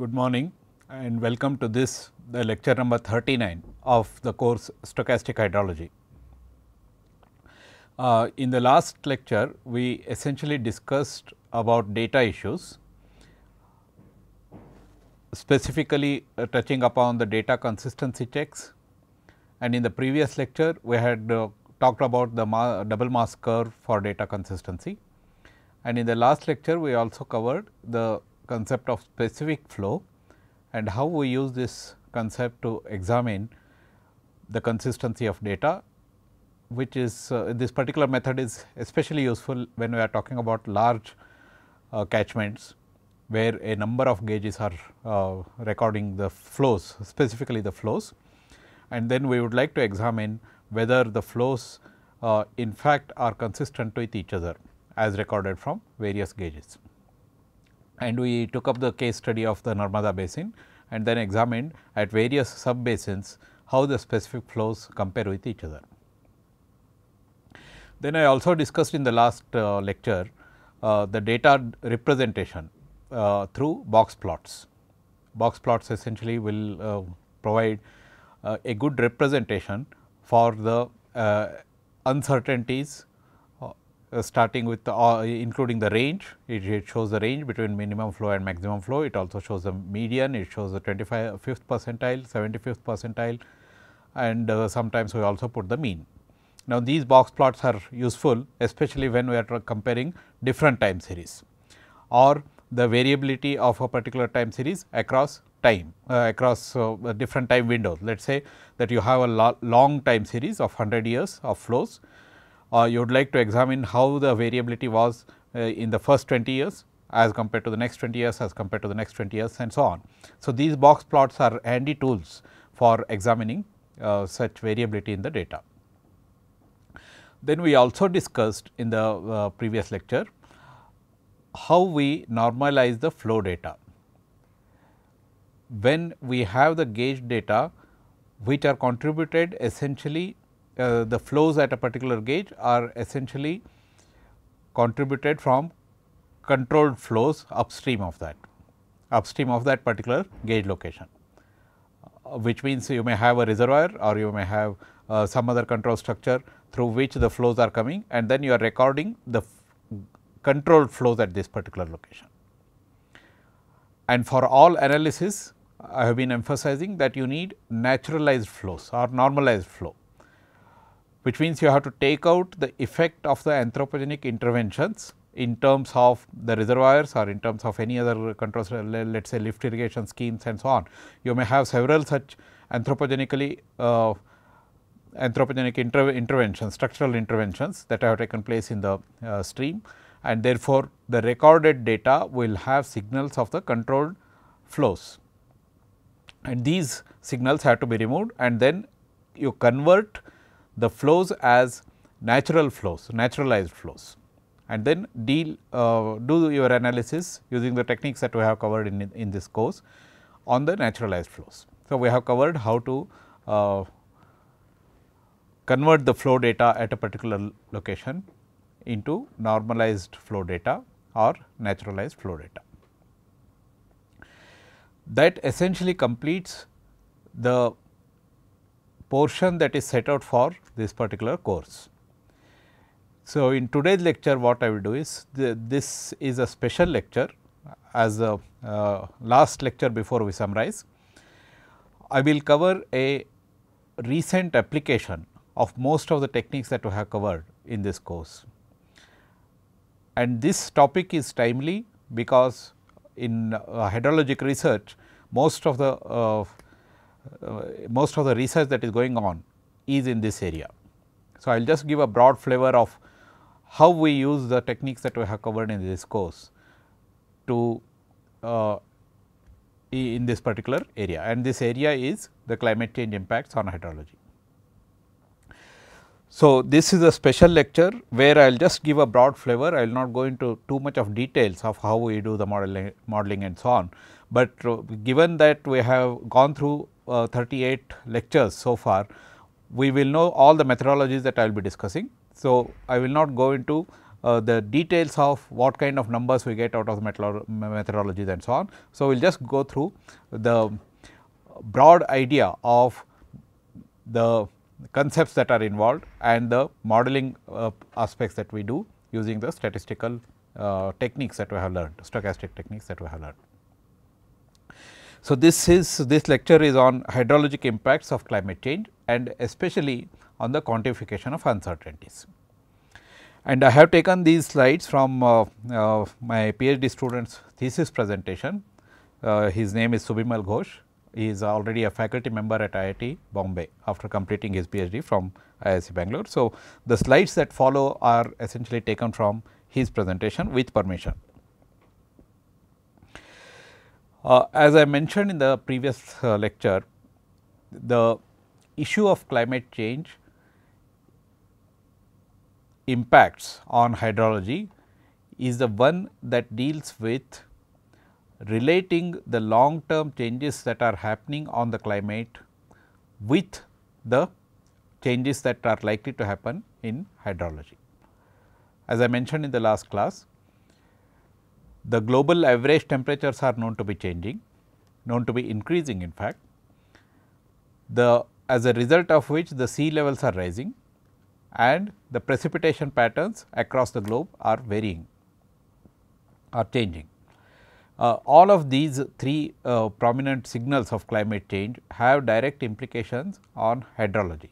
Good morning and welcome to this the lecture number 39 of the course Stochastic Hydrology. Uh, in the last lecture, we essentially discussed about data issues, specifically uh, touching upon the data consistency checks and in the previous lecture, we had uh, talked about the ma double mass curve for data consistency. And in the last lecture, we also covered the concept of specific flow and how we use this concept to examine the consistency of data which is uh, this particular method is especially useful when we are talking about large uh, catchments where a number of gauges are uh, recording the flows specifically the flows and then we would like to examine whether the flows uh, in fact are consistent with each other as recorded from various gauges and we took up the case study of the Narmada basin and then examined at various sub basins how the specific flows compare with each other. Then I also discussed in the last uh, lecture uh, the data representation uh, through box plots. Box plots essentially will uh, provide uh, a good representation for the uh, uncertainties uh, starting with the, uh, including the range, it, it, shows the range between minimum flow and maximum flow. It also shows the median, it shows the 25th percentile, 75th percentile and uh, sometimes we also put the mean. Now, these box plots are useful especially when we are comparing different time series or the variability of a particular time series across time uh, across uh, different time windows. Let us say that you have a lo long time series of 100 years of flows or uh, you would like to examine how the variability was uh, in the first 20 years as compared to the next 20 years as compared to the next 20 years and so on. So, these box plots are handy tools for examining uh, such variability in the data. Then we also discussed in the uh, previous lecture how we normalize the flow data. When we have the gauge data which are contributed essentially uh, the flows at a particular gauge are essentially contributed from controlled flows upstream of that, upstream of that particular gauge location, uh, which means you may have a reservoir or you may have uh, some other control structure through which the flows are coming and then you are recording the controlled flows at this particular location. And for all analysis, I have been emphasizing that you need naturalized flows or normalized flow which means you have to take out the effect of the anthropogenic interventions in terms of the reservoirs or in terms of any other controls, let us say lift irrigation schemes and so on. You may have several such anthropogenically uh, anthropogenic inter interventions, structural interventions that have taken place in the uh, stream and therefore, the recorded data will have signals of the controlled flows and these signals have to be removed and then you convert the flows as natural flows, naturalized flows and then deal uh, do your analysis using the techniques that we have covered in, in this course on the naturalized flows. So, we have covered how to uh, convert the flow data at a particular location into normalized flow data or naturalized flow data. That essentially completes the portion that is set out for this particular course. So, in today's lecture what I will do is the, this is a special lecture as a uh, last lecture before we summarize. I will cover a recent application of most of the techniques that we have covered in this course. And this topic is timely because in uh, hydrologic research most of the uh, uh, most of the research that is going on is in this area. So, I will just give a broad flavor of how we use the techniques that we have covered in this course to uh, in this particular area and this area is the climate change impacts on hydrology. So, this is a special lecture where I will just give a broad flavor, I will not go into too much of details of how we do the modeling, modeling and so on. But uh, given that we have gone through uh, 38 lectures so far, we will know all the methodologies that I will be discussing. So, I will not go into uh, the details of what kind of numbers we get out of the methodologies and so on. So, we will just go through the broad idea of the concepts that are involved and the modeling uh, aspects that we do using the statistical uh, techniques that we have learned, stochastic techniques that we have learned. So, this is this lecture is on hydrologic impacts of climate change and especially on the quantification of uncertainties. And I have taken these slides from uh, uh, my PhD student's thesis presentation. Uh, his name is Subimal Ghosh. He is already a faculty member at IIT Bombay after completing his PhD from IIC Bangalore. So, the slides that follow are essentially taken from his presentation with permission. Uh, as I mentioned in the previous uh, lecture, the issue of climate change impacts on hydrology is the one that deals with relating the long term changes that are happening on the climate with the changes that are likely to happen in hydrology. As I mentioned in the last class, the global average temperatures are known to be changing, known to be increasing in fact, the as a result of which the sea levels are rising and the precipitation patterns across the globe are varying, are changing. Uh, all of these three uh, prominent signals of climate change have direct implications on hydrology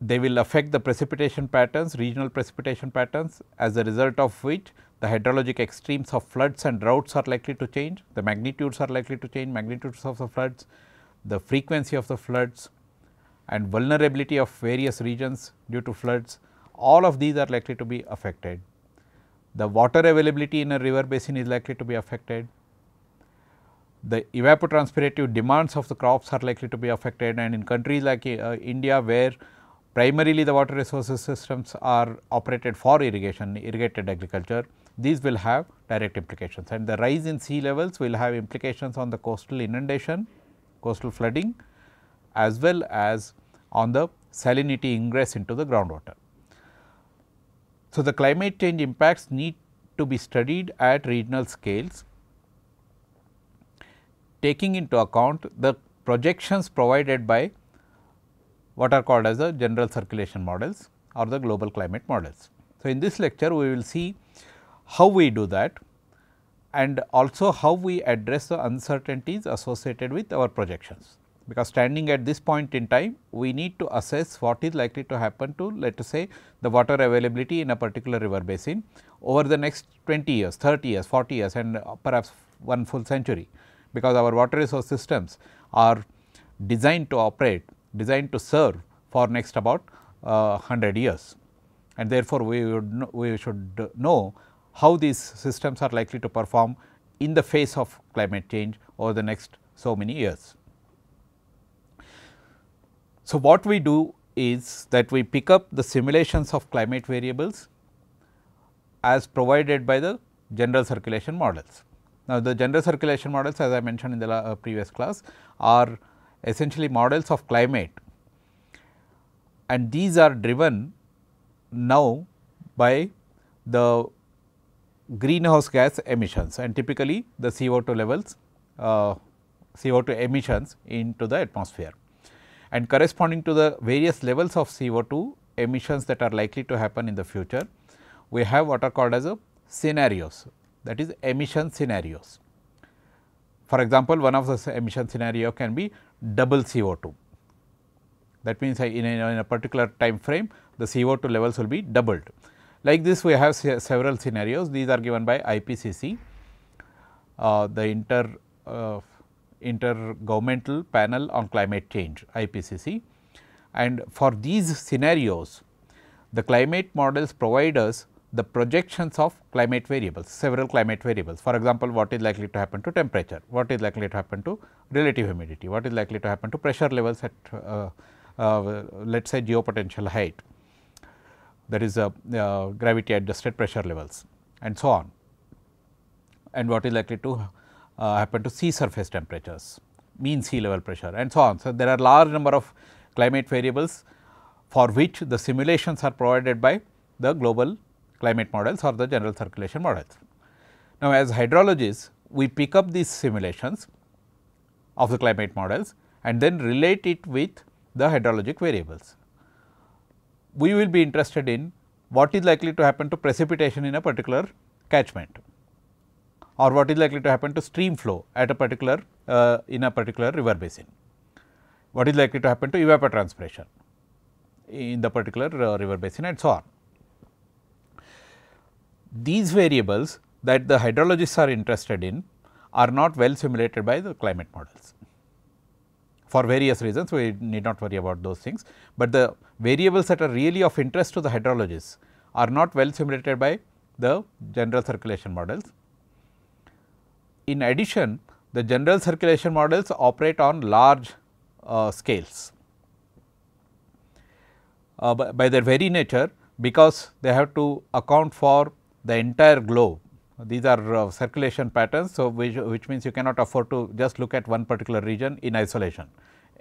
they will affect the precipitation patterns, regional precipitation patterns as a result of which the hydrologic extremes of floods and droughts are likely to change, the magnitudes are likely to change, magnitudes of the floods, the frequency of the floods and vulnerability of various regions due to floods, all of these are likely to be affected. The water availability in a river basin is likely to be affected. The evapotranspirative demands of the crops are likely to be affected and in countries like uh, India where Primarily the water resources systems are operated for irrigation, irrigated agriculture. These will have direct implications and the rise in sea levels will have implications on the coastal inundation, coastal flooding as well as on the salinity ingress into the groundwater. So, the climate change impacts need to be studied at regional scales, taking into account the projections provided by what are called as the general circulation models or the global climate models. So, in this lecture we will see how we do that and also how we address the uncertainties associated with our projections. Because standing at this point in time, we need to assess what is likely to happen to let us say the water availability in a particular river basin over the next 20 years, 30 years, 40 years and perhaps one full century. Because our water resource systems are designed to operate designed to serve for next about uh, 100 years. And therefore, we, would we should know how these systems are likely to perform in the face of climate change over the next so many years. So, what we do is that we pick up the simulations of climate variables as provided by the general circulation models. Now, the general circulation models as I mentioned in the uh, previous class are essentially models of climate and these are driven now by the greenhouse gas emissions and typically the CO2 levels, uh, CO2 emissions into the atmosphere. And corresponding to the various levels of CO2 emissions that are likely to happen in the future, we have what are called as a scenarios that is emission scenarios. For example, one of the emission scenario can be double CO2. That means, uh, in a, in a particular time frame, the CO2 levels will be doubled. Like this, we have several scenarios. These are given by IPCC, uh, the inter uh, intergovernmental panel on climate change IPCC. And for these scenarios, the climate models provide us the projections of climate variables, several climate variables. For example, what is likely to happen to temperature, what is likely to happen to relative humidity, what is likely to happen to pressure levels at uh, uh, let us say geopotential height, that is uh, gravity adjusted pressure levels and so on and what is likely to uh, happen to sea surface temperatures, mean sea level pressure and so on. So, there are large number of climate variables for which the simulations are provided by the global climate models or the general circulation models. Now, as hydrologists, we pick up these simulations of the climate models and then relate it with the hydrologic variables. We will be interested in what is likely to happen to precipitation in a particular catchment or what is likely to happen to stream flow at a particular uh, in a particular river basin, what is likely to happen to evapotranspiration in the particular uh, river basin and so on these variables that the hydrologists are interested in are not well simulated by the climate models. For various reasons, we need not worry about those things, but the variables that are really of interest to the hydrologists are not well simulated by the general circulation models. In addition, the general circulation models operate on large uh, scales. Uh, by, by their very nature, because they have to account for the entire globe. These are uh, circulation patterns, so which, which means you cannot afford to just look at one particular region in isolation.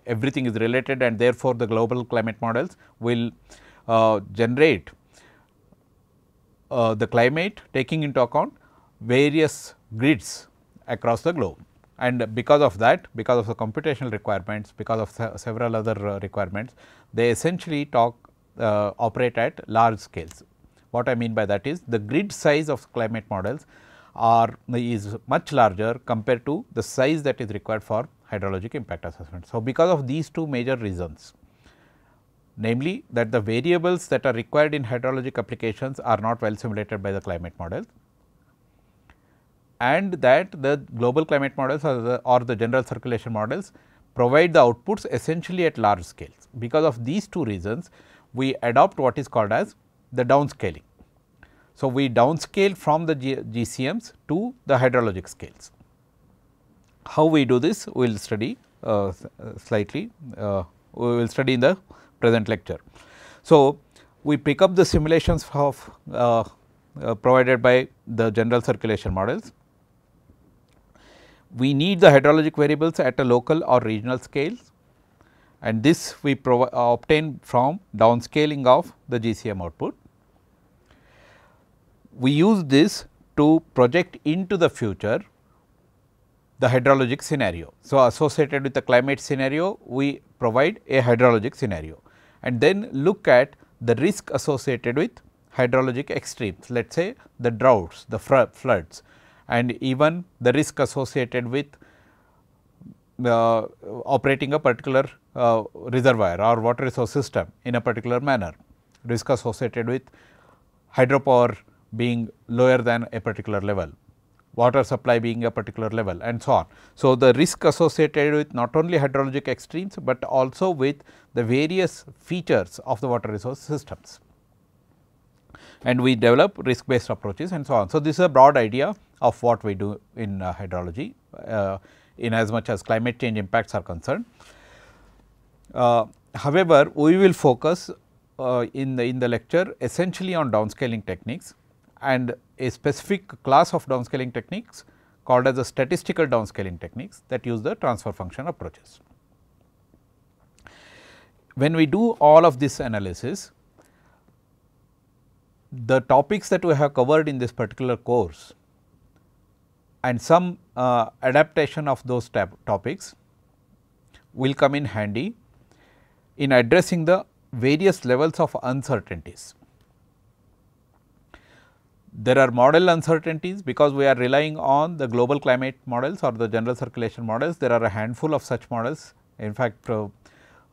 Everything is related and therefore, the global climate models will uh, generate uh, the climate taking into account various grids across the globe. And because of that, because of the computational requirements, because of several other uh, requirements, they essentially talk uh, operate at large scales. What I mean by that is the grid size of climate models are is much larger compared to the size that is required for hydrologic impact assessment. So, because of these two major reasons namely that the variables that are required in hydrologic applications are not well simulated by the climate models and that the global climate models or the, or the general circulation models provide the outputs essentially at large scales. Because of these two reasons, we adopt what is called as the downscaling. So, we downscale from the G GCMs to the hydrologic scales. How we do this we will study uh, uh, slightly, uh, we will study in the present lecture. So, we pick up the simulations of uh, uh provided by the general circulation models. We need the hydrologic variables at a local or regional scales and this we uh, obtain from downscaling of the GCM output. We use this to project into the future the hydrologic scenario. So, associated with the climate scenario, we provide a hydrologic scenario and then look at the risk associated with hydrologic extremes, let us say the droughts, the floods and even the risk associated with uh, operating a particular uh, reservoir or water resource system in a particular manner. Risk associated with hydropower being lower than a particular level, water supply being a particular level and so on. So, the risk associated with not only hydrologic extremes, but also with the various features of the water resource systems and we develop risk based approaches and so on. So, this is a broad idea of what we do in uh, hydrology. Uh, in as much as climate change impacts are concerned. Uh, however, we will focus uh, in the in the lecture essentially on downscaling techniques and a specific class of downscaling techniques called as the statistical downscaling techniques that use the transfer function approaches. When we do all of this analysis, the topics that we have covered in this particular course and some uh, adaptation of those topics will come in handy in addressing the various levels of uncertainties. There are model uncertainties because we are relying on the global climate models or the general circulation models. There are a handful of such models. In fact, uh,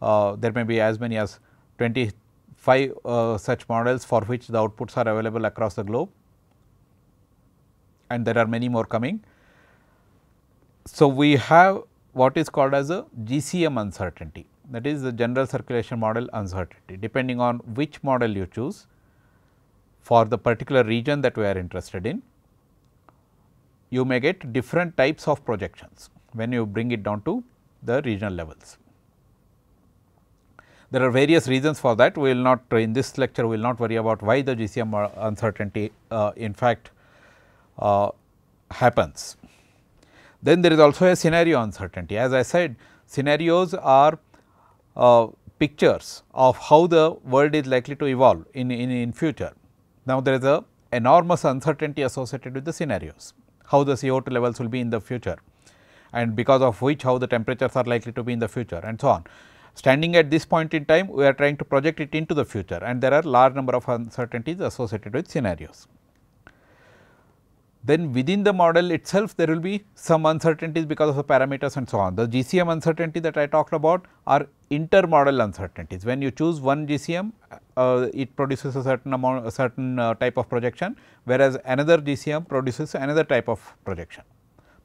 uh, there may be as many as 25 uh, such models for which the outputs are available across the globe and there are many more coming. So, we have what is called as a GCM uncertainty that is the general circulation model uncertainty depending on which model you choose for the particular region that we are interested in you may get different types of projections when you bring it down to the regional levels. There are various reasons for that we will not in this lecture we will not worry about why the GCM uncertainty uh, in fact uh, happens. Then there is also a scenario uncertainty. As I said, scenarios are uh, pictures of how the world is likely to evolve in, in, in future. Now, there is a enormous uncertainty associated with the scenarios, how the CO2 levels will be in the future and because of which how the temperatures are likely to be in the future and so on. Standing at this point in time, we are trying to project it into the future and there are large number of uncertainties associated with scenarios then within the model itself there will be some uncertainties because of the parameters and so on. The GCM uncertainty that I talked about are inter-model uncertainties. When you choose one GCM, uh, it produces a certain amount, a certain uh, type of projection, whereas another GCM produces another type of projection.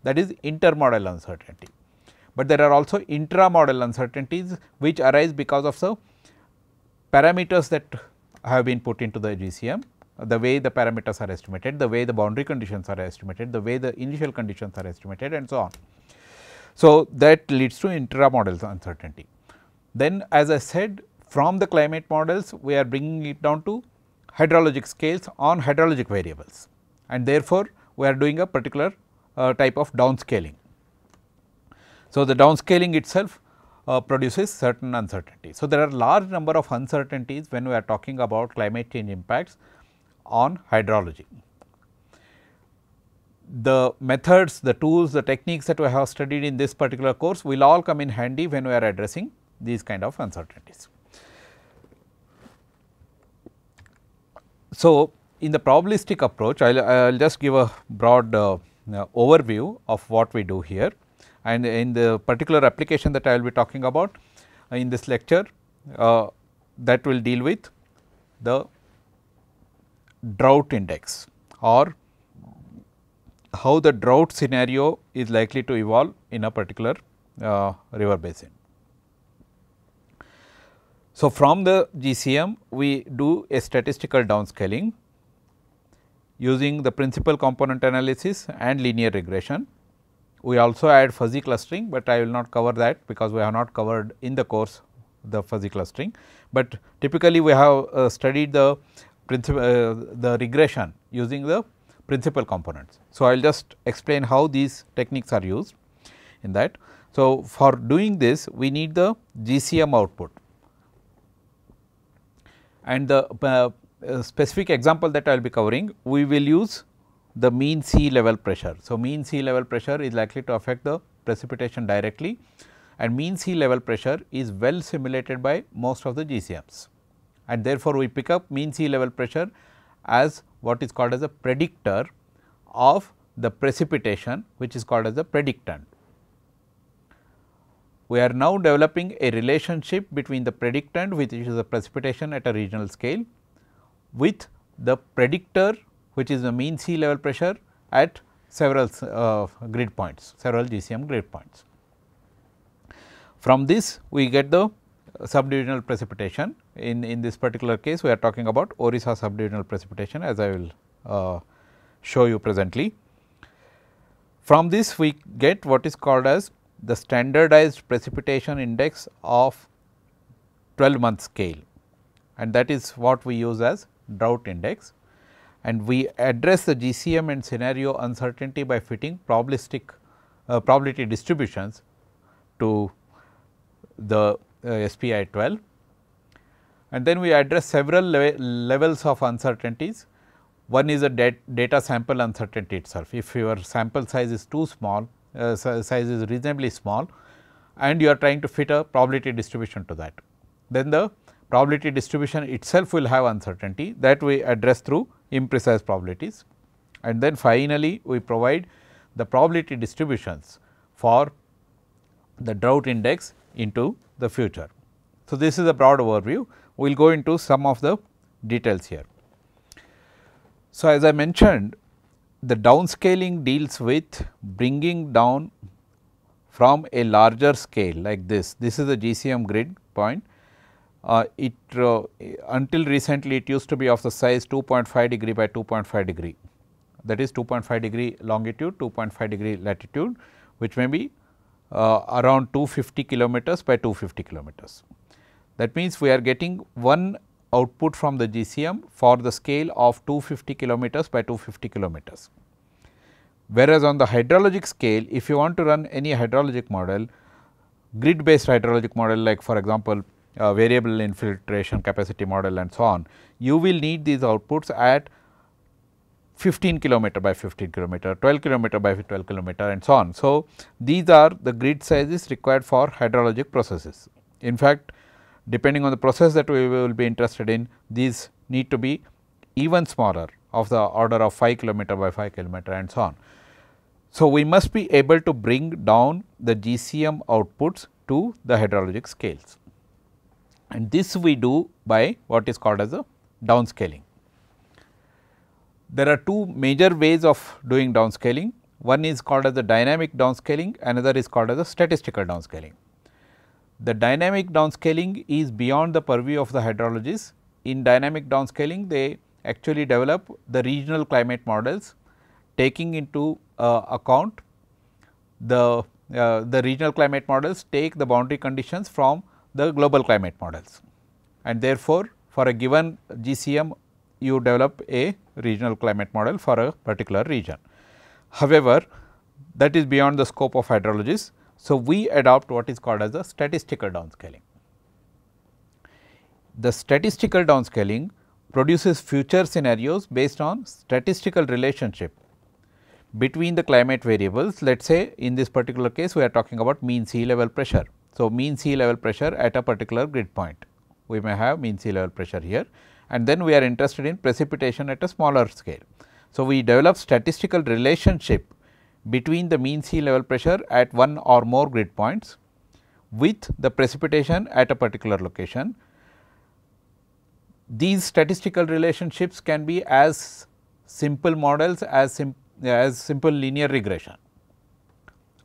That is inter-model uncertainty. But there are also intra-model uncertainties which arise because of the parameters that have been put into the GCM the way the parameters are estimated, the way the boundary conditions are estimated, the way the initial conditions are estimated and so on. So, that leads to intra-model uncertainty. Then as I said from the climate models we are bringing it down to hydrologic scales on hydrologic variables and therefore, we are doing a particular uh, type of downscaling. So, the downscaling itself uh, produces certain uncertainty. So, there are large number of uncertainties when we are talking about climate change impacts on hydrology. The methods, the tools, the techniques that we have studied in this particular course will all come in handy when we are addressing these kind of uncertainties. So, in the probabilistic approach, I will just give a broad uh, uh, overview of what we do here and in the particular application that I will be talking about uh, in this lecture uh, that will deal with the drought index or how the drought scenario is likely to evolve in a particular uh, river basin. So, from the GCM we do a statistical downscaling using the principal component analysis and linear regression. We also add fuzzy clustering, but I will not cover that because we have not covered in the course the fuzzy clustering. But typically we have uh, studied the uh, the regression using the principal components. So, I will just explain how these techniques are used in that. So, for doing this we need the GCM output and the uh, uh, specific example that I will be covering we will use the mean sea level pressure. So, mean sea level pressure is likely to affect the precipitation directly and mean sea level pressure is well simulated by most of the GCMs and therefore, we pick up mean sea level pressure as what is called as a predictor of the precipitation which is called as the predictant. We are now developing a relationship between the predictant which is the precipitation at a regional scale with the predictor which is the mean sea level pressure at several uh, grid points, several GCM grid points. From this we get the subdivisional precipitation. In, in this particular case, we are talking about Orissa subdivisional precipitation as I will uh, show you presently. From this, we get what is called as the standardized precipitation index of 12 month scale and that is what we use as drought index. And we address the GCM and scenario uncertainty by fitting probabilistic uh, probability distributions to the uh, SPI 12 and then we address several le levels of uncertainties. One is a dat data sample uncertainty itself. If your sample size is too small, uh, size is reasonably small and you are trying to fit a probability distribution to that. Then the probability distribution itself will have uncertainty that we address through imprecise probabilities. And then finally, we provide the probability distributions for the drought index into the future. So, this is a broad overview. We will go into some of the details here. So, as I mentioned, the downscaling deals with bringing down from a larger scale like this. This is the GCM grid point. Uh, it uh, until recently it used to be of the size 2.5 degree by 2.5 degree that is 2.5 degree longitude 2.5 degree latitude which may be uh, around 250 kilometers by 250 kilometers. That means, we are getting one output from the GCM for the scale of 250 kilometers by 250 kilometers. Whereas, on the hydrologic scale, if you want to run any hydrologic model, grid based hydrologic model like for example, uh, variable infiltration capacity model and so on, you will need these outputs at 15 kilometer by 15 kilometer, 12 kilometer by 12 kilometer and so on. So, these are the grid sizes required for hydrologic processes. In fact, depending on the process that we will be interested in, these need to be even smaller of the order of 5 kilometer by 5 kilometer and so on. So, we must be able to bring down the GCM outputs to the hydrologic scales and this we do by what is called as a downscaling. There are two major ways of doing downscaling. One is called as the dynamic downscaling, another is called as the statistical downscaling. The dynamic downscaling is beyond the purview of the hydrologists. In dynamic downscaling, they actually develop the regional climate models taking into uh, account the, uh, the regional climate models take the boundary conditions from the global climate models. And therefore, for a given GCM you develop a regional climate model for a particular region. However, that is beyond the scope of hydrologists. So, we adopt what is called as a statistical downscaling. The statistical downscaling produces future scenarios based on statistical relationship between the climate variables. Let us say in this particular case we are talking about mean sea level pressure. So, mean sea level pressure at a particular grid point. We may have mean sea level pressure here and then we are interested in precipitation at a smaller scale. So, we develop statistical relationship between the mean sea level pressure at one or more grid points with the precipitation at a particular location. These statistical relationships can be as simple models as, sim as simple linear regression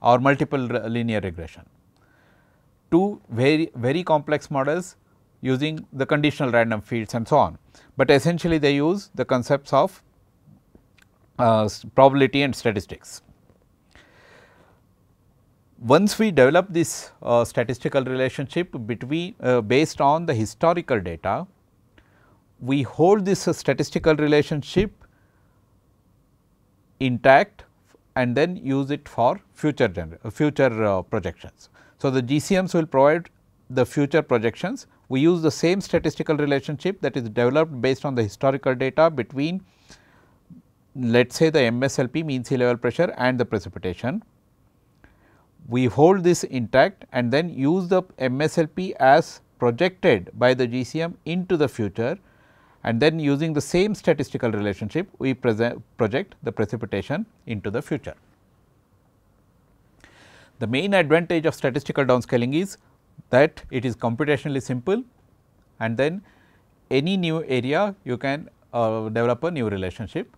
or multiple linear regression to very, very complex models using the conditional random fields and so on, but essentially they use the concepts of uh, probability and statistics. Once we develop this uh, statistical relationship between uh, based on the historical data, we hold this statistical relationship intact and then use it for future future uh, projections. So, the GCMs will provide the future projections we use the same statistical relationship that is developed based on the historical data between let us say the MSLP mean sea level pressure and the precipitation. We hold this intact and then use the MSLP as projected by the GCM into the future and then using the same statistical relationship we project the precipitation into the future. The main advantage of statistical downscaling is that it is computationally simple and then any new area you can uh, develop a new relationship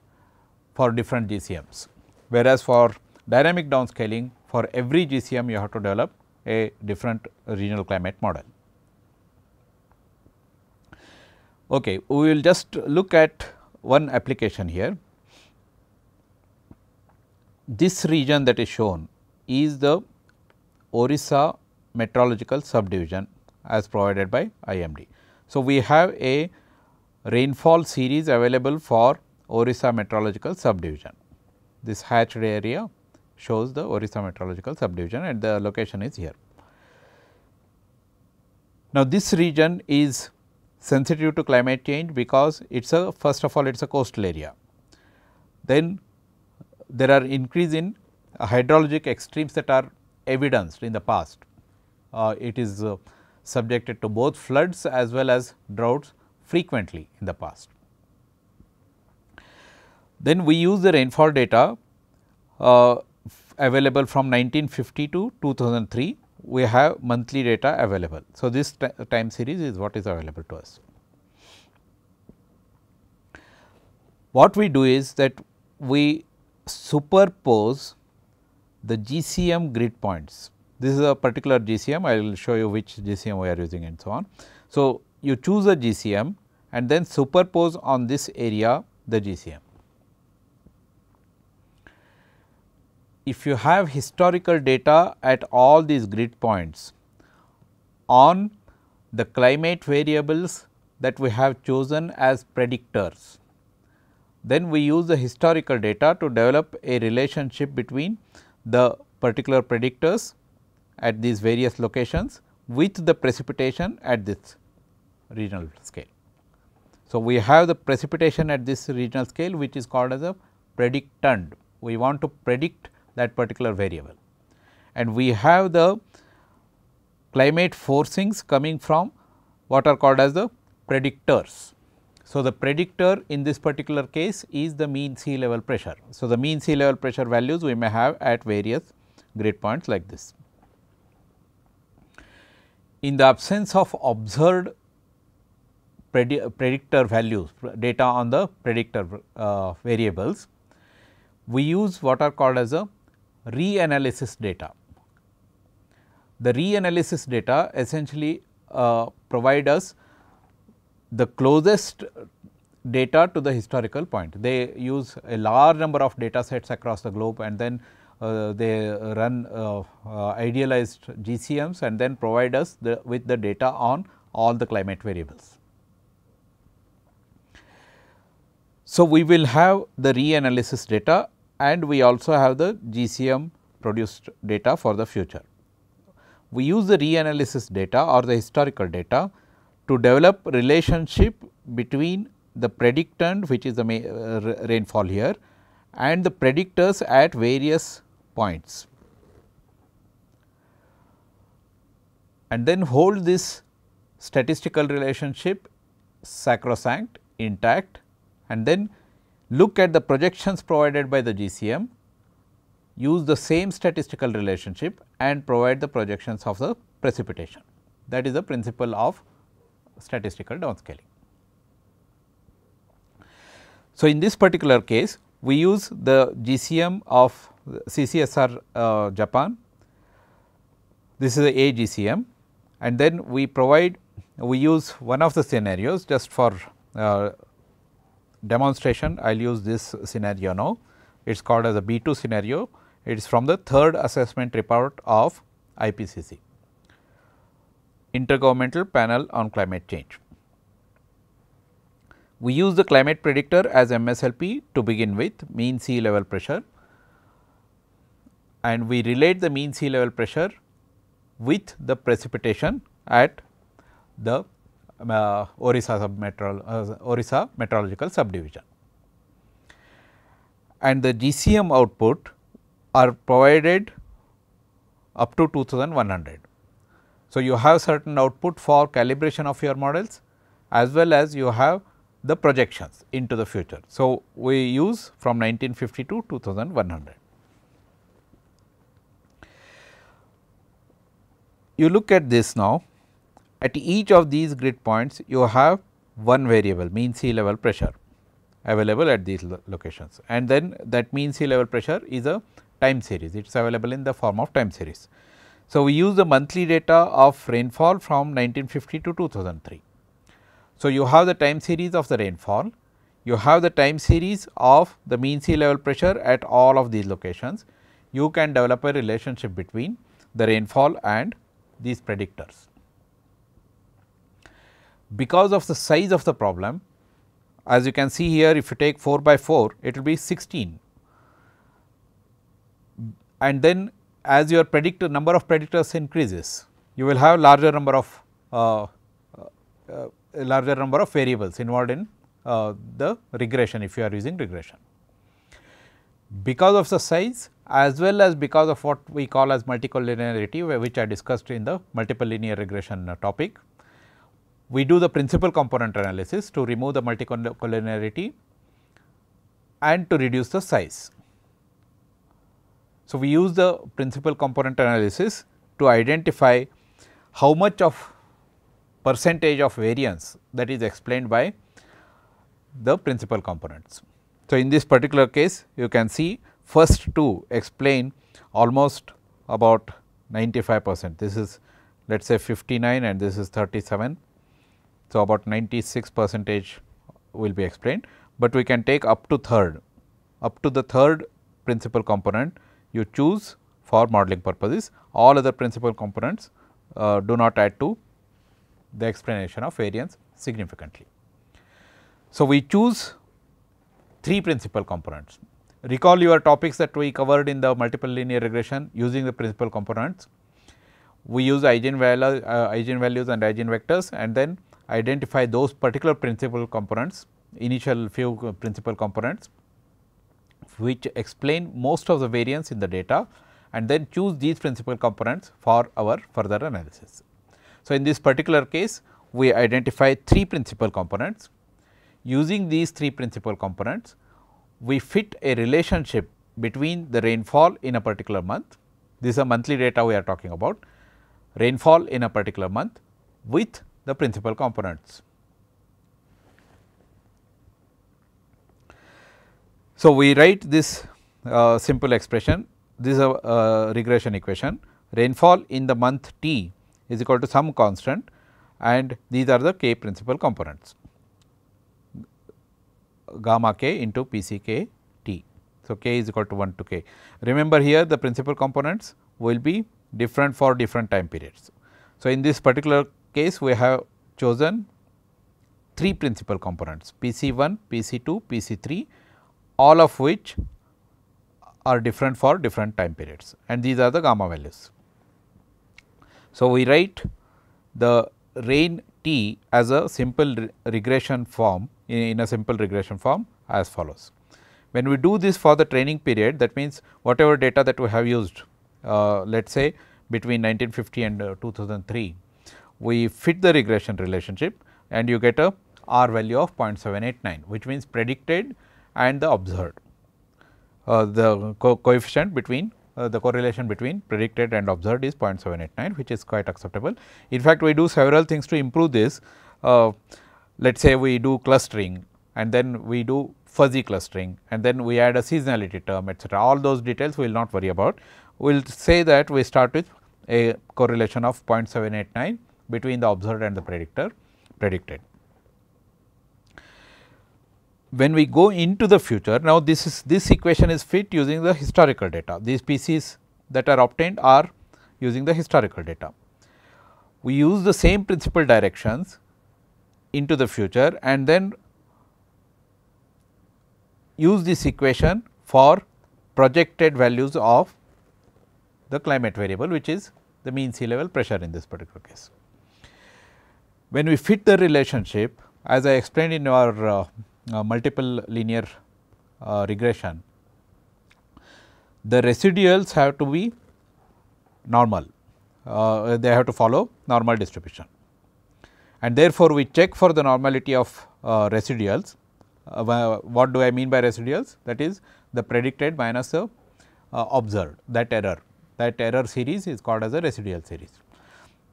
for different GCMs. Whereas, for dynamic downscaling for every GCM you have to develop a different regional climate model. Okay, we will just look at one application here. This region that is shown is the Orissa metrological subdivision as provided by IMD. So, we have a rainfall series available for Orissa metrological subdivision. This hatched area shows the Orissa metrological subdivision and the location is here. Now, this region is sensitive to climate change because it is a first of all it is a coastal area. Then there are increase in hydrologic extremes that are evidenced in the past uh, it is uh, subjected to both floods as well as droughts frequently in the past. Then we use the rainfall data uh, available from 1950 to 2003, we have monthly data available. So, this time series is what is available to us. What we do is that we superpose the GCM grid points this is a particular GCM, I will show you which GCM we are using and so on. So, you choose a GCM and then superpose on this area the GCM. If you have historical data at all these grid points on the climate variables that we have chosen as predictors, then we use the historical data to develop a relationship between the particular predictors at these various locations with the precipitation at this regional scale. So, we have the precipitation at this regional scale which is called as a predictand. We want to predict that particular variable and we have the climate forcings coming from what are called as the predictors. So, the predictor in this particular case is the mean sea level pressure. So, the mean sea level pressure values we may have at various grid points like this in the absence of observed predictor values data on the predictor uh, variables, we use what are called as a reanalysis data. The reanalysis data essentially uh, provide us the closest data to the historical point. They use a large number of data sets across the globe and then uh, they run uh, idealized GCMs and then provide us the, with the data on all the climate variables. So, we will have the reanalysis data and we also have the GCM produced data for the future. We use the reanalysis data or the historical data to develop relationship between the predictant which is the uh, rainfall here and the predictors at various points. And then hold this statistical relationship sacrosanct intact and then look at the projections provided by the GCM, use the same statistical relationship and provide the projections of the precipitation. That is the principle of statistical downscaling. So, in this particular case, we use the GCM of CCSR uh, Japan, this is the AGCM and then we provide we use one of the scenarios just for uh, demonstration I will use this scenario now it is called as a B2 scenario it is from the third assessment report of IPCC Intergovernmental Panel on Climate Change. We use the climate predictor as MSLP to begin with mean sea level pressure and we relate the mean sea level pressure with the precipitation at the uh, Orissa, uh, Orissa meteorological subdivision. And the GCM output are provided up to 2100. So, you have certain output for calibration of your models as well as you have the projections into the future. So, we use from 1950 to 2100. you look at this now at each of these grid points you have one variable mean sea level pressure available at these lo locations and then that mean sea level pressure is a time series it is available in the form of time series. So, we use the monthly data of rainfall from 1950 to 2003. So, you have the time series of the rainfall, you have the time series of the mean sea level pressure at all of these locations. You can develop a relationship between the rainfall and these predictors. Because of the size of the problem, as you can see here if you take 4 by 4 it will be 16 and then as your predictor number of predictors increases you will have larger number of uh, uh, uh, larger number of variables involved in uh, the regression if you are using regression. Because of the size as well as because of what we call as multicollinearity which I discussed in the multiple linear regression uh, topic. We do the principal component analysis to remove the multicollinearity and to reduce the size. So, we use the principal component analysis to identify how much of percentage of variance that is explained by the principal components. So, in this particular case you can see first two explain almost about 95 percent. This is let us say 59 and this is 37. So, about 96 percentage will be explained, but we can take up to third, up to the third principal component you choose for modeling purposes. All other principal components uh, do not add to the explanation of variance significantly. So, we choose three principal components recall your topics that we covered in the multiple linear regression using the principal components. We use eigenvalue, uh, eigenvalues and eigenvectors and then identify those particular principal components, initial few uh, principal components which explain most of the variance in the data and then choose these principal components for our further analysis. So, in this particular case we identify three principal components. Using these three principal components, we fit a relationship between the rainfall in a particular month, this is a monthly data we are talking about, rainfall in a particular month with the principal components. So, we write this uh, simple expression, this is a regression equation, rainfall in the month t is equal to some constant and these are the k principal components gamma k into PCK t. So, k is equal to 1 to k. Remember here the principal components will be different for different time periods. So, in this particular case we have chosen three principal components PC1, PC2, PC3 all of which are different for different time periods and these are the gamma values. So, we write the rain t as a simple re regression form in, in a simple regression form as follows. When we do this for the training period that means whatever data that we have used uh, let us say between 1950 and uh, 2003 we fit the regression relationship and you get a R value of 0.789 which means predicted and the observed uh, the co coefficient between uh, the correlation between predicted and observed is 0.789 which is quite acceptable. In fact, we do several things to improve this. Uh, let us say we do clustering and then we do fuzzy clustering and then we add a seasonality term etc. All those details we will not worry about. We will say that we start with a correlation of 0.789 between the observed and the predictor predicted when we go into the future now this is this equation is fit using the historical data these pieces that are obtained are using the historical data. We use the same principal directions into the future and then use this equation for projected values of the climate variable which is the mean sea level pressure in this particular case. When we fit the relationship as I explained in our uh, uh, multiple linear uh, regression, the residuals have to be normal, uh, they have to follow normal distribution. And therefore, we check for the normality of residuals. what do I mean by residuals? That is the predicted minus the observed that error that error series is called as a residual series.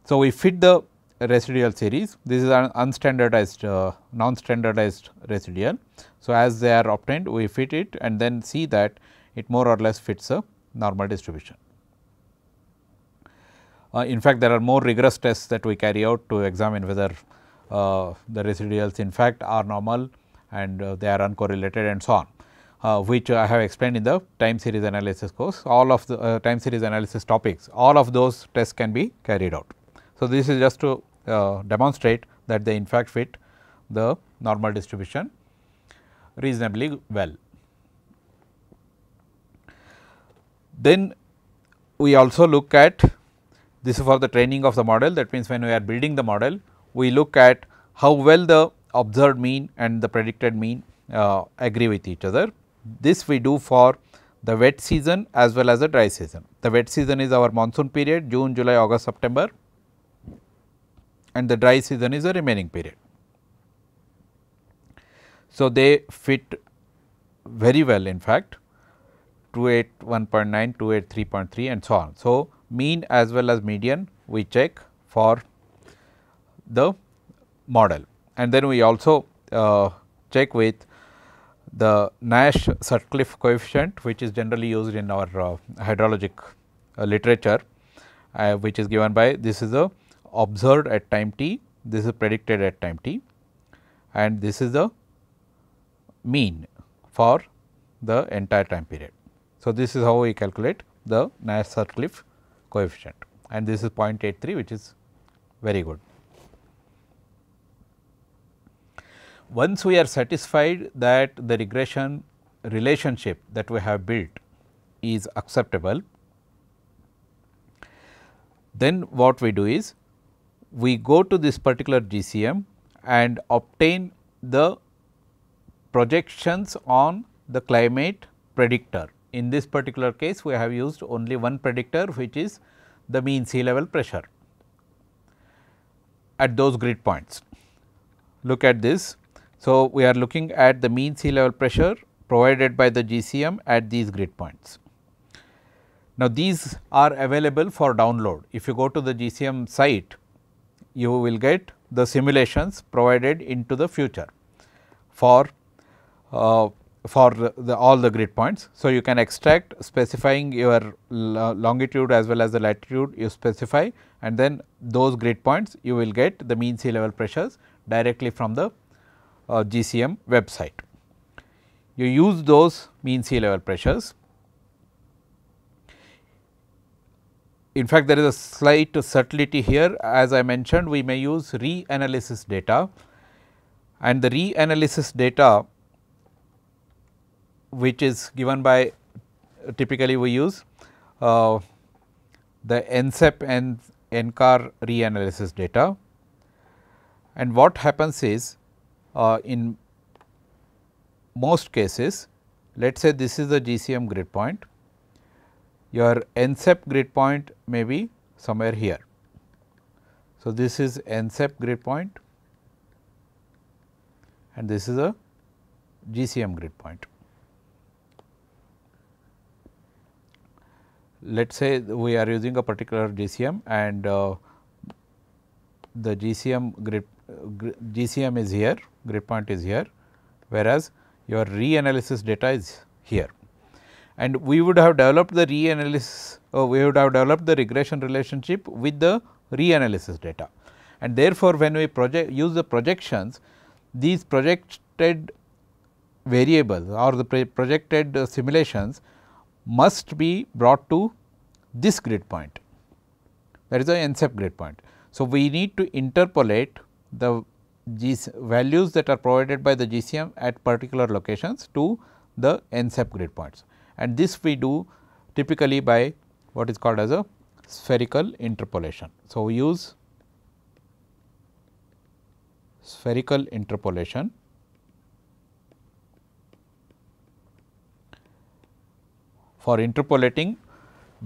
So, we fit the residual series. This is an unstandardized, uh, non-standardized residual. So, as they are obtained, we fit it and then see that it more or less fits a normal distribution. Uh, in fact, there are more rigorous tests that we carry out to examine whether uh, the residuals in fact are normal and uh, they are uncorrelated and so on. Uh, which I have explained in the time series analysis course, all of the uh, time series analysis topics, all of those tests can be carried out. So, this is just to uh, demonstrate that they in fact fit the normal distribution reasonably well. Then we also look at this is for the training of the model that means when we are building the model we look at how well the observed mean and the predicted mean uh, agree with each other. This we do for the wet season as well as the dry season. The wet season is our monsoon period June, July, August, September and the dry season is the remaining period. So, they fit very well in fact 281.9, 283.3 and so on. So, mean as well as median we check for the model and then we also uh, check with the Nash Sutcliffe coefficient which is generally used in our uh, hydrologic uh, literature uh, which is given by this is a observed at time t, this is predicted at time t and this is the mean for the entire time period. So, this is how we calculate the Nash Sutcliffe coefficient and this is 0.83 which is very good. Once we are satisfied that the regression relationship that we have built is acceptable, then what we do is we go to this particular GCM and obtain the projections on the climate predictor. In this particular case, we have used only one predictor which is the mean sea level pressure at those grid points. Look at this. So, we are looking at the mean sea level pressure provided by the GCM at these grid points. Now, these are available for download. If you go to the GCM site, you will get the simulations provided into the future for uh, for the, all the grid points. So, you can extract specifying your uh, longitude as well as the latitude you specify and then those grid points you will get the mean sea level pressures directly from the uh, GCM website. You use those mean sea level pressures in fact, there is a slight subtlety here as I mentioned we may use reanalysis data and the reanalysis data which is given by typically we use uh, the NCEP and NCAR reanalysis data. And what happens is uh, in most cases let us say this is the GCM grid point your NSEP grid point may be somewhere here. So, this is NSEP grid point and this is a GCM grid point. Let us say we are using a particular GCM and uh, the GCM grid GCM is here, grid point is here, whereas your reanalysis data is here and we would have developed the reanalysis or uh, we would have developed the regression relationship with the reanalysis data. And therefore, when we project use the projections, these projected variables or the projected uh, simulations must be brought to this grid point that is the NCEP grid point. So, we need to interpolate the GC values that are provided by the GCM at particular locations to the NCEP grid points and this we do typically by what is called as a spherical interpolation. So, we use spherical interpolation for interpolating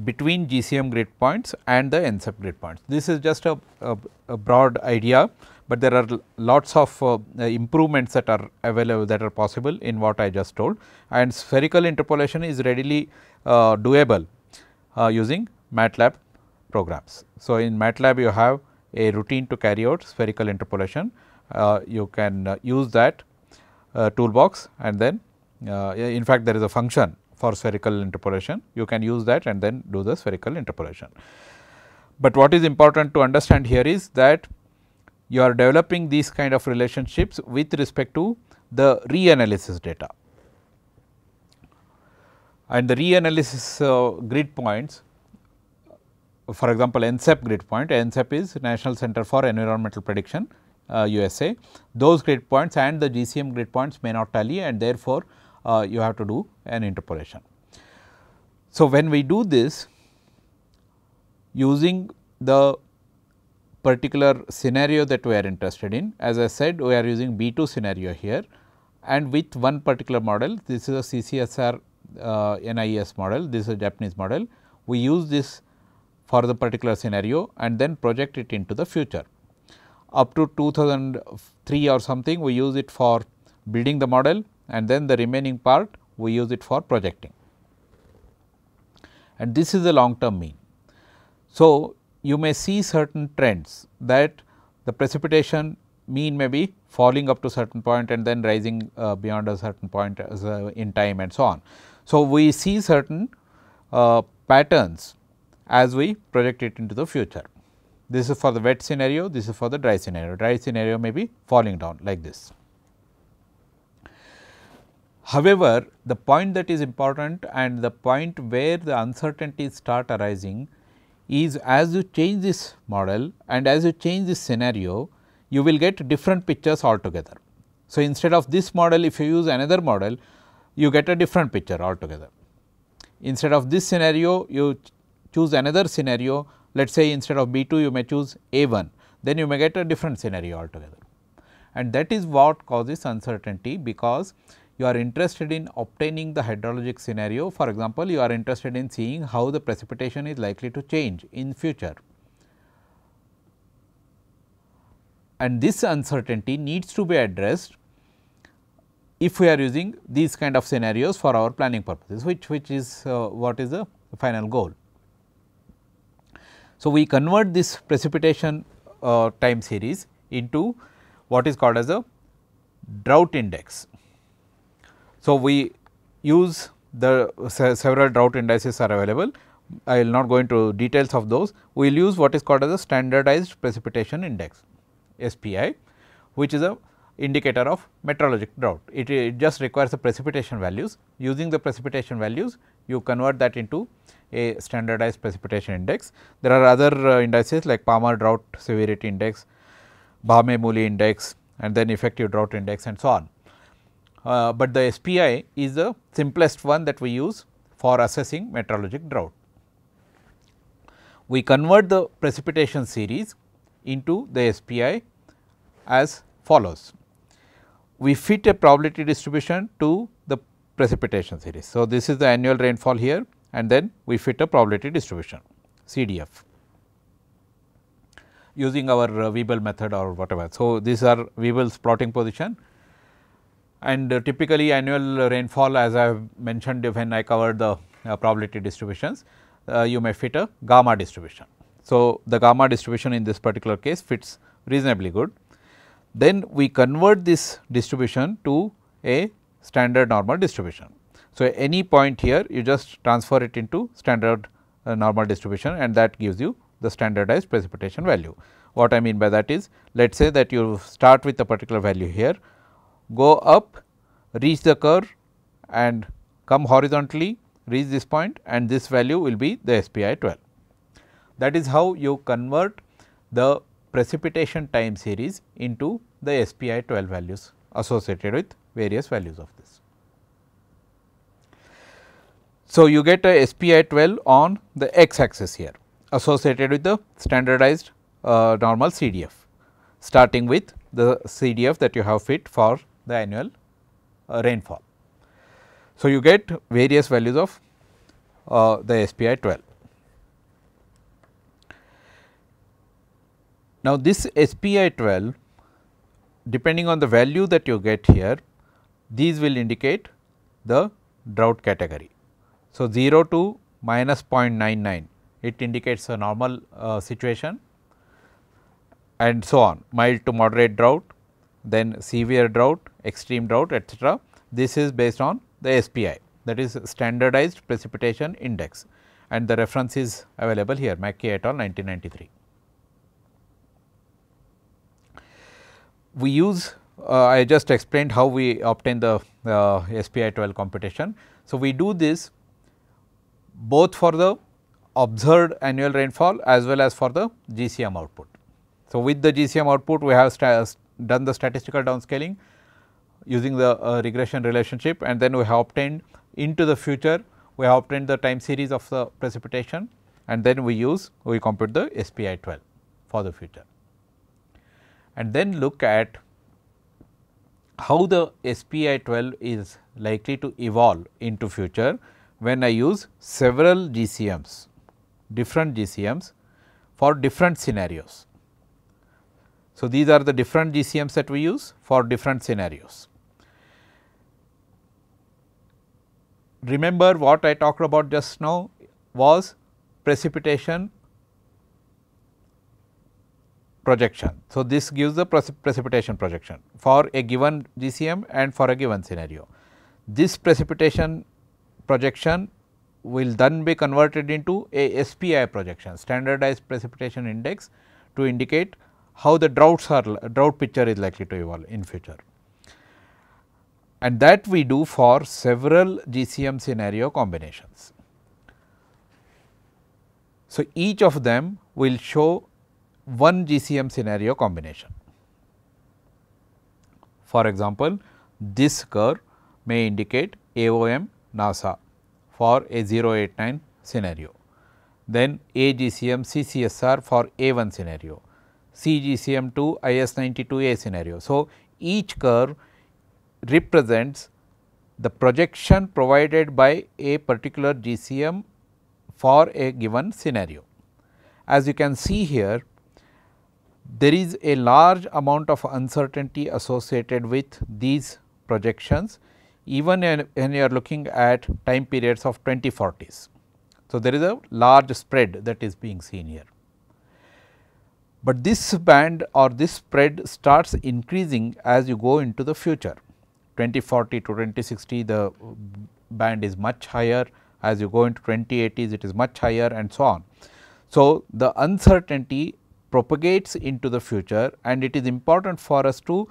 between GCM grid points and the NSEP grid points. This is just a, a, a broad idea but there are lots of uh, improvements that are available that are possible in what I just told and spherical interpolation is readily uh, doable uh, using MATLAB programs. So, in MATLAB you have a routine to carry out spherical interpolation, uh, you can uh, use that uh, toolbox and then in fact there is a function for spherical interpolation, you can use that and then do the spherical interpolation. But what is important to understand here is that you are developing these kind of relationships with respect to the reanalysis data. And the reanalysis uh, grid points, for example, NCEP grid point, NCEP is National Center for Environmental Prediction uh, USA. Those grid points and the GCM grid points may not tally and therefore, uh, you have to do an interpolation. So, when we do this using the particular scenario that we are interested in. As I said, we are using B2 scenario here and with one particular model, this is a CCSR uh, NIS model, this is a Japanese model. We use this for the particular scenario and then project it into the future. Up to 2003 or something, we use it for building the model and then the remaining part we use it for projecting. And this is the long term mean. So, you may see certain trends that the precipitation mean may be falling up to certain point and then rising uh, beyond a certain point as, uh, in time and so on. So, we see certain uh, patterns as we project it into the future. This is for the wet scenario, this is for the dry scenario. Dry scenario may be falling down like this. However, the point that is important and the point where the uncertainties start arising is as you change this model and as you change this scenario, you will get different pictures altogether. So, instead of this model, if you use another model, you get a different picture altogether. Instead of this scenario, you choose another scenario, let us say instead of B 2, you may choose A 1, then you may get a different scenario altogether. And that is what causes uncertainty, because you are interested in obtaining the hydrologic scenario. For example, you are interested in seeing how the precipitation is likely to change in future. And this uncertainty needs to be addressed if we are using these kind of scenarios for our planning purposes, which, which is uh, what is the final goal. So, we convert this precipitation uh, time series into what is called as a drought index. So, we use the several drought indices are available. I will not go into details of those. We will use what is called as a standardized precipitation index SPI, which is a indicator of meteorologic drought. It, it, just requires the precipitation values. Using the precipitation values, you convert that into a standardized precipitation index. There are other uh, indices like Palmer Drought Severity Index, Bahme-Muli Index and then effective drought index and so on. Uh, but the SPI is the simplest one that we use for assessing meteorologic drought. We convert the precipitation series into the SPI as follows. We fit a probability distribution to the precipitation series. So, this is the annual rainfall here and then we fit a probability distribution CDF using our uh, Weibel method or whatever. So, these are Weibel's plotting position and uh, typically annual rainfall as I have mentioned when I covered the uh, probability distributions, uh, you may fit a gamma distribution. So, the gamma distribution in this particular case fits reasonably good. Then we convert this distribution to a standard normal distribution. So, any point here you just transfer it into standard uh, normal distribution and that gives you the standardized precipitation value. What I mean by that is let us say that you start with a particular value here go up, reach the curve and come horizontally, reach this point and this value will be the SPI 12. That is how you convert the precipitation time series into the SPI 12 values associated with various values of this. So, you get a SPI 12 on the x axis here associated with the standardized uh, normal CDF starting with the CDF that you have fit for the annual uh, rainfall. So, you get various values of uh, the SPI 12. Now, this SPI 12 depending on the value that you get here these will indicate the drought category. So, 0 to minus 0.99 it indicates a normal uh, situation and so on mild to moderate drought then severe drought extreme drought etc. This is based on the SPI that is standardized precipitation index and the reference is available here Mackey et al 1993. We use uh, I just explained how we obtain the uh, SPI 12 computation. So, we do this both for the observed annual rainfall as well as for the GCM output. So, with the GCM output we have done the statistical downscaling using the uh, regression relationship and then we have obtained into the future we have obtained the time series of the precipitation and then we use we compute the SPI 12 for the future. And then look at how the SPI 12 is likely to evolve into future when I use several GCMs different GCMs for different scenarios. So, these are the different GCMs that we use for different scenarios. remember what I talked about just now was precipitation projection. So, this gives the precipitation projection for a given GCM and for a given scenario. This precipitation projection will then be converted into a SPI projection standardized precipitation index to indicate how the droughts are drought picture is likely to evolve in future and that we do for several GCM scenario combinations. So, each of them will show one GCM scenario combination. For example, this curve may indicate AOM NASA for a 089 scenario, then AGCM CCSR for A1 scenario, CGCM2 IS92A scenario. So, each curve represents the projection provided by a particular GCM for a given scenario. As you can see here, there is a large amount of uncertainty associated with these projections even when you are looking at time periods of 2040s. So, there is a large spread that is being seen here. But this band or this spread starts increasing as you go into the future. 2040 to 2060 the band is much higher as you go into 2080s it is much higher and so on. So, the uncertainty propagates into the future and it is important for us to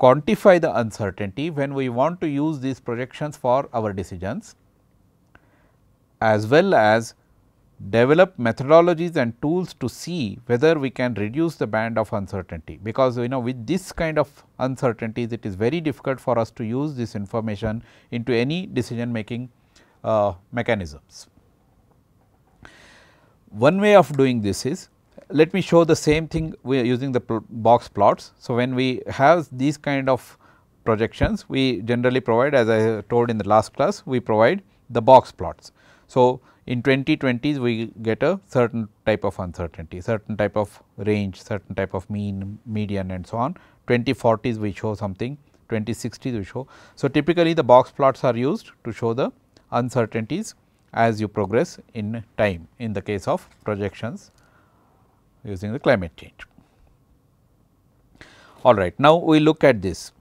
quantify the uncertainty when we want to use these projections for our decisions as well as develop methodologies and tools to see whether we can reduce the band of uncertainty because you know with this kind of uncertainties it is very difficult for us to use this information into any decision making uh, mechanisms. One way of doing this is let me show the same thing we are using the pl box plots. So, when we have these kind of projections we generally provide as I told in the last class we provide the box plots. So, in 2020s we get a certain type of uncertainty, certain type of range, certain type of mean, median and so on. 2040s we show something, 2060s we show. So, typically the box plots are used to show the uncertainties as you progress in time in the case of projections using the climate change. All right, now we look at this.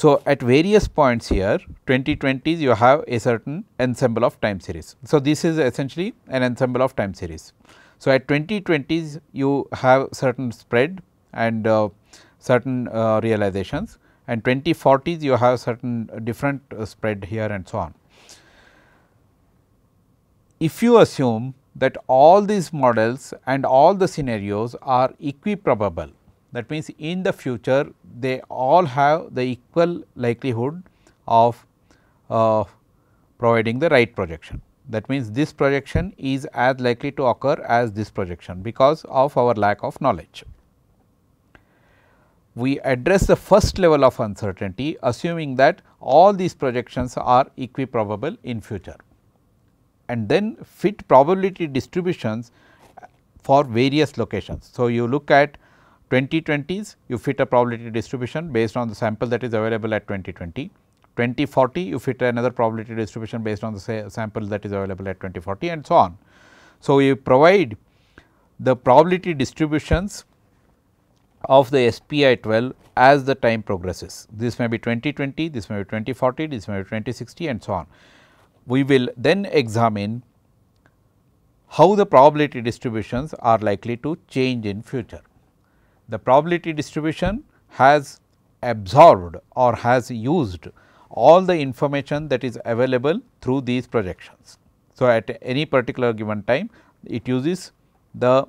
So, at various points here 2020s you have a certain ensemble of time series. So, this is essentially an ensemble of time series. So, at 2020s you have certain spread and uh, certain uh, realizations and 2040s you have certain different uh, spread here and so on. If you assume that all these models and all the scenarios are equiprobable that means, in the future they all have the equal likelihood of uh, providing the right projection. That means, this projection is as likely to occur as this projection because of our lack of knowledge. We address the first level of uncertainty assuming that all these projections are equiprobable in future and then fit probability distributions for various locations. So, you look at 2020s you fit a probability distribution based on the sample that is available at 2020. 2040 you fit another probability distribution based on the sample that is available at 2040 and so on. So, you provide the probability distributions of the SPI 12 as the time progresses. This may be 2020, this may be 2040, this may be 2060 and so on. We will then examine how the probability distributions are likely to change in future the probability distribution has absorbed or has used all the information that is available through these projections. So, at any particular given time it uses the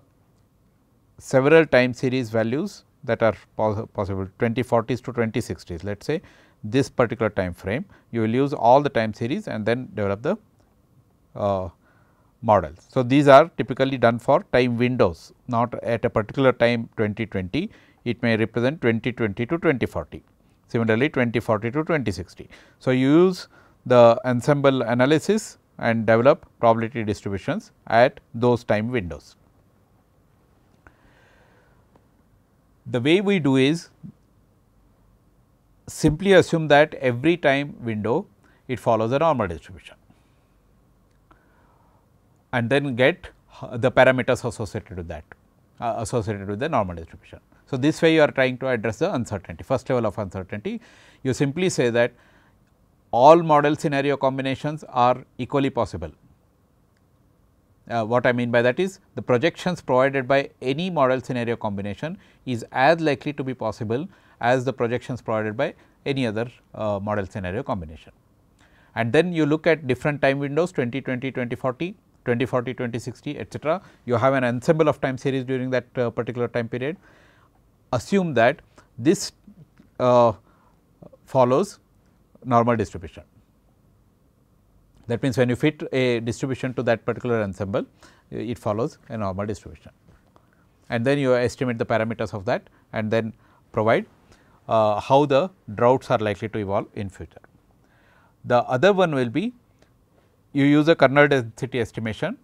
several time series values that are possible 2040s to 2060s let us say this particular time frame you will use all the time series and then develop the uh, models. So, these are typically done for time windows not at a particular time 2020 it may represent 2020 to 2040 similarly 2040 to 2060. So, you use the ensemble analysis and develop probability distributions at those time windows. The way we do is simply assume that every time window it follows a normal distribution and then get the parameters associated with that uh, associated with the normal distribution. So, this way you are trying to address the uncertainty first level of uncertainty you simply say that all model scenario combinations are equally possible. Uh, what I mean by that is the projections provided by any model scenario combination is as likely to be possible as the projections provided by any other uh, model scenario combination. And then you look at different time windows 2020, 2040. 2040, 2060 etc. You have an ensemble of time series during that uh, particular time period. Assume that this uh, follows normal distribution. That means, when you fit a distribution to that particular ensemble, uh, it follows a normal distribution. And then you estimate the parameters of that and then provide uh, how the droughts are likely to evolve in future. The other one will be you use a kernel density estimation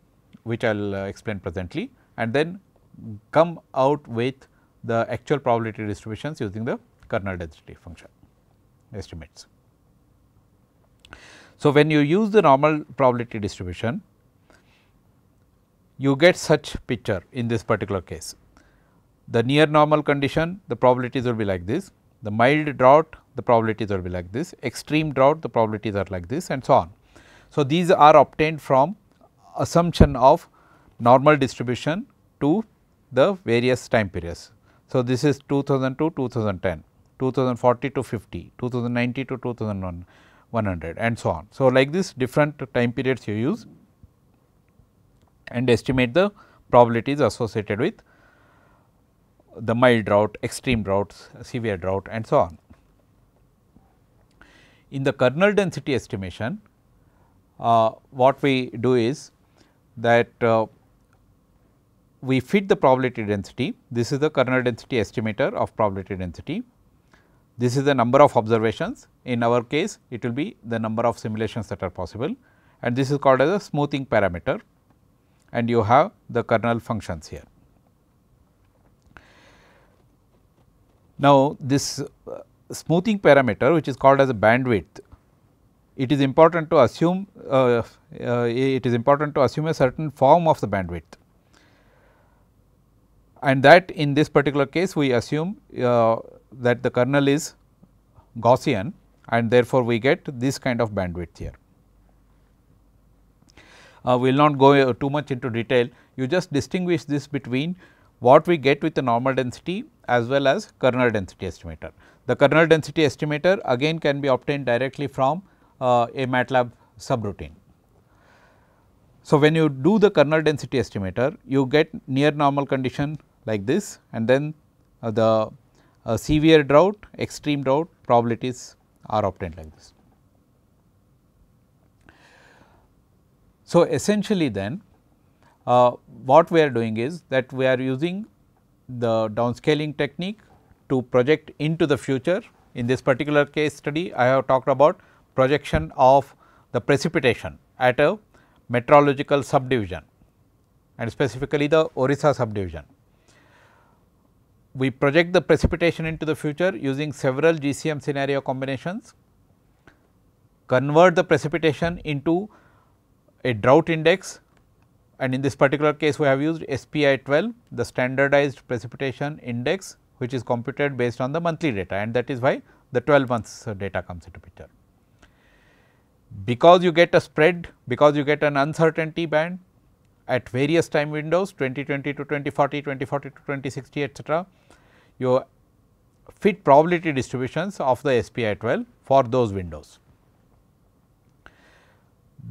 which I will uh, explain presently and then come out with the actual probability distributions using the kernel density function estimates. So, when you use the normal probability distribution, you get such picture in this particular case. The near normal condition, the probabilities will be like this, the mild drought, the probabilities will be like this, extreme drought, the probabilities are like this and so on. So, these are obtained from assumption of normal distribution to the various time periods. So, this is 2002, 2010, 2040 to 50, 2090 to 2100 and so on. So, like this different time periods you use and estimate the probabilities associated with the mild drought, extreme droughts, severe drought and so on. In the kernel density estimation, uh, what we do is that uh, we fit the probability density. This is the kernel density estimator of probability density. This is the number of observations. In our case, it will be the number of simulations that are possible and this is called as a smoothing parameter and you have the kernel functions here. Now, this uh, smoothing parameter which is called as a bandwidth it is important to assume uh, uh, it is important to assume a certain form of the bandwidth and that in this particular case we assume uh, that the kernel is Gaussian and therefore, we get this kind of bandwidth here. Uh, we will not go uh, too much into detail you just distinguish this between what we get with the normal density as well as kernel density estimator. The kernel density estimator again can be obtained directly from uh, a MATLAB subroutine. So, when you do the kernel density estimator, you get near normal condition like this and then uh, the uh, severe drought, extreme drought probabilities are obtained like this. So, essentially then uh, what we are doing is that we are using the downscaling technique to project into the future. In this particular case study, I have talked about projection of the precipitation at a meteorological subdivision and specifically the Orissa subdivision. We project the precipitation into the future using several GCM scenario combinations, convert the precipitation into a drought index and in this particular case we have used SPI 12 the standardized precipitation index which is computed based on the monthly data and that is why the 12 months data comes into picture because you get a spread, because you get an uncertainty band at various time windows 2020 to 2040, 2040 to 2060 etc., you fit probability distributions of the SPI 12 for those windows.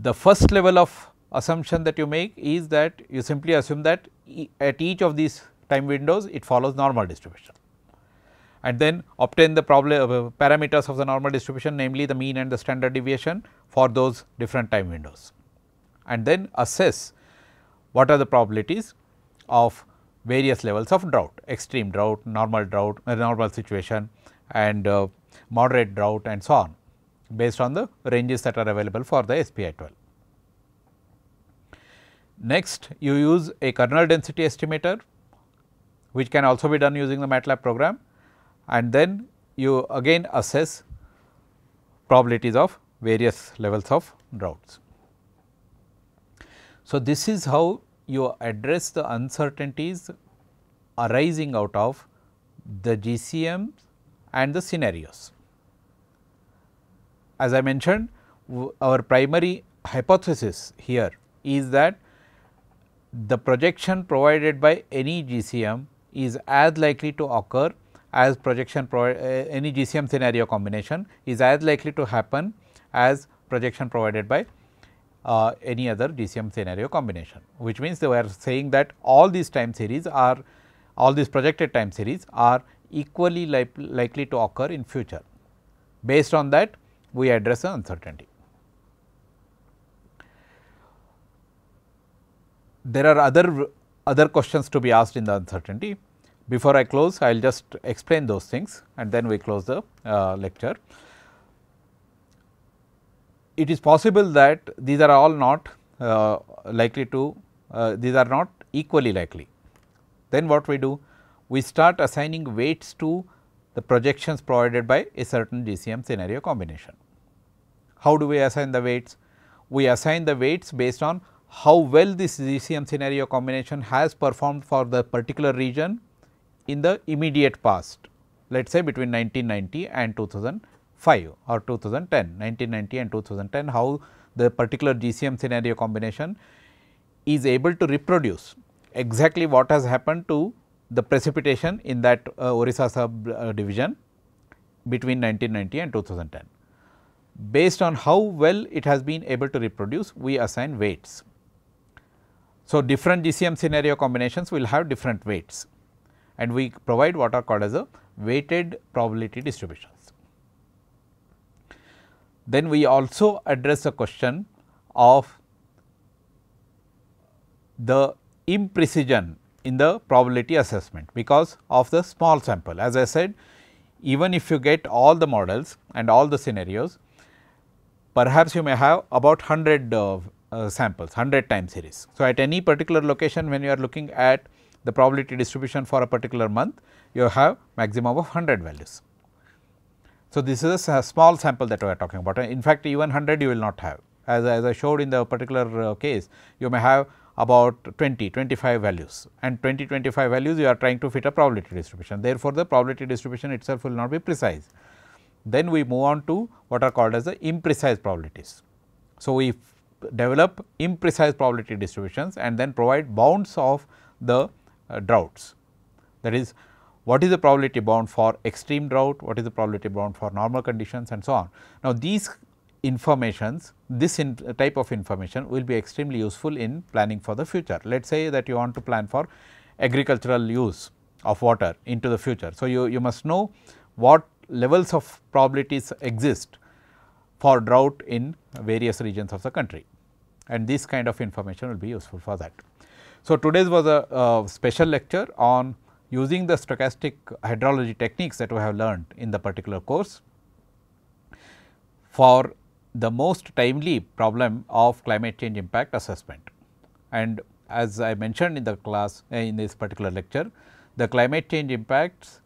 The first level of assumption that you make is that you simply assume that e at each of these time windows it follows normal distribution and then obtain the problem uh, parameters of the normal distribution namely the mean and the standard deviation for those different time windows and then assess what are the probabilities of various levels of drought, extreme drought, normal drought, uh, normal situation and uh, moderate drought and so on based on the ranges that are available for the SPI 12. Next you use a kernel density estimator which can also be done using the MATLAB program and then you again assess probabilities of various levels of droughts. So, this is how you address the uncertainties arising out of the GCM and the scenarios. As I mentioned, our primary hypothesis here is that the projection provided by any GCM is as likely to occur as projection pro eh, any GCM scenario combination is as likely to happen as projection provided by uh, any other GCM scenario combination, which means they were saying that all these time series are all these projected time series are equally li likely to occur in future. Based on that, we address the uncertainty. There are other other questions to be asked in the uncertainty. Before I close, I will just explain those things and then we close the uh, lecture. It is possible that these are all not uh, likely to, uh, these are not equally likely. Then what we do? We start assigning weights to the projections provided by a certain GCM scenario combination. How do we assign the weights? We assign the weights based on how well this GCM scenario combination has performed for the particular region in the immediate past, let us say between 1990 and 2005 or 2010, 1990 and 2010, how the particular GCM scenario combination is able to reproduce exactly what has happened to the precipitation in that uh, Orissa sub uh, division between 1990 and 2010. Based on how well it has been able to reproduce, we assign weights. So, different GCM scenario combinations will have different weights and we provide what are called as a weighted probability distributions. Then we also address the question of the imprecision in the probability assessment because of the small sample. As I said, even if you get all the models and all the scenarios, perhaps you may have about 100 uh, uh, samples, 100 time series. So, at any particular location when you are looking at the probability distribution for a particular month, you have maximum of 100 values. So, this is a small sample that we are talking about. In fact, even 100 you will not have. As, as I showed in the particular uh, case, you may have about 20, 25 values and 20, 25 values you are trying to fit a probability distribution. Therefore, the probability distribution itself will not be precise. Then we move on to what are called as the imprecise probabilities. So, we develop imprecise probability distributions and then provide bounds of the uh, droughts. That is what is the probability bound for extreme drought, what is the probability bound for normal conditions and so on. Now, these informations, this in uh, type of information will be extremely useful in planning for the future. Let us say that you want to plan for agricultural use of water into the future. So, you, you must know what levels of probabilities exist for drought in various regions of the country and this kind of information will be useful for that. So, today's was a uh, special lecture on using the stochastic hydrology techniques that we have learned in the particular course for the most timely problem of climate change impact assessment. And as I mentioned in the class uh, in this particular lecture, the climate change impacts,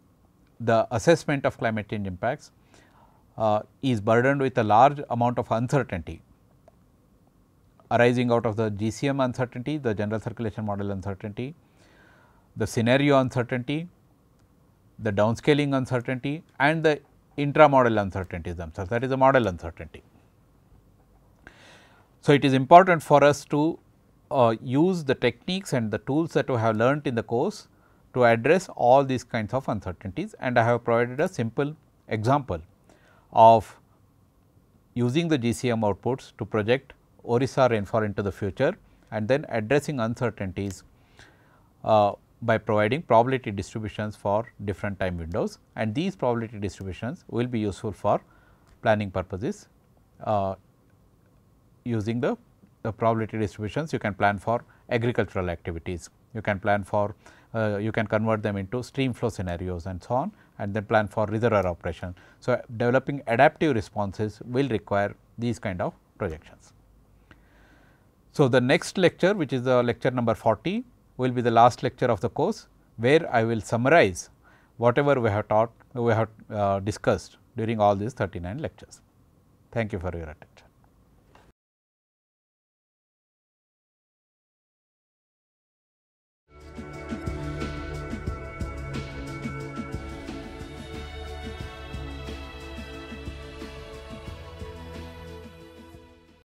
the assessment of climate change impacts uh, is burdened with a large amount of uncertainty arising out of the GCM uncertainty, the general circulation model uncertainty, the scenario uncertainty, the downscaling uncertainty and the intra-model uncertainty, themselves that is the model uncertainty. So, it is important for us to uh, use the techniques and the tools that we have learnt in the course to address all these kinds of uncertainties and I have provided a simple example of using the GCM outputs to project Orissa rainfall into the future and then addressing uncertainties uh, by providing probability distributions for different time windows and these probability distributions will be useful for planning purposes uh, using the, the probability distributions you can plan for agricultural activities. You can plan for uh, you can convert them into stream flow scenarios and so on and then plan for reservoir operation. So, developing adaptive responses will require these kind of projections. So, the next lecture which is the lecture number 40 will be the last lecture of the course where I will summarize whatever we have taught we have uh, discussed during all these 39 lectures. Thank you for your attention.